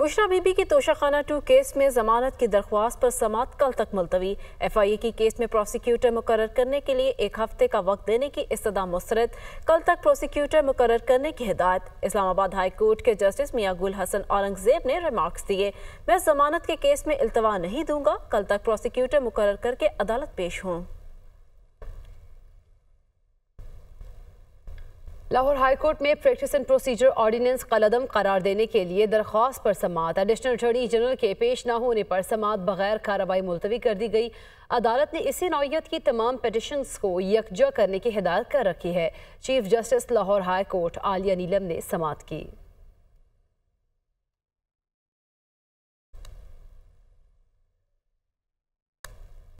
बुशरा बीबी के Toshakhana to case में जमानत की दरख्वास्त पर समात कल तक मुलतवी एफ आई ए की केस में प्रोसिक्यूटर मुकर करने के लिए एक हफ्ते का वक्त देने की इस्तः मुस्रद कल तक प्रोसिक्यूटर मुकर करने की हिदायत इस्लामाबाद हाई कोर्ट के जस्टिस मियाँ गुल हसन औरंगजेब ने रिमार्क्स दिए मैं जमानत के केस में अल्तवा नहीं दूंगा कल तक प्रोसिक्यूटर मुकर करके अदालत पेश हूँ लाहौर हाईकोर्ट में प्रैक्टिस एंड प्रोसीजर ऑर्डिनेंस कलदम करार देने के लिए दरख्वास्त पर समात एडिशनल अटर्नी जनरल के पेश न होने पर समात बगैर कार्रवाई मुलतवी कर दी गई अदालत ने इसी नौत की तमाम पटिशन्स को यकजा करने की हिदायत कर रखी है chief justice Lahore high court Aalia Neelum ने समात की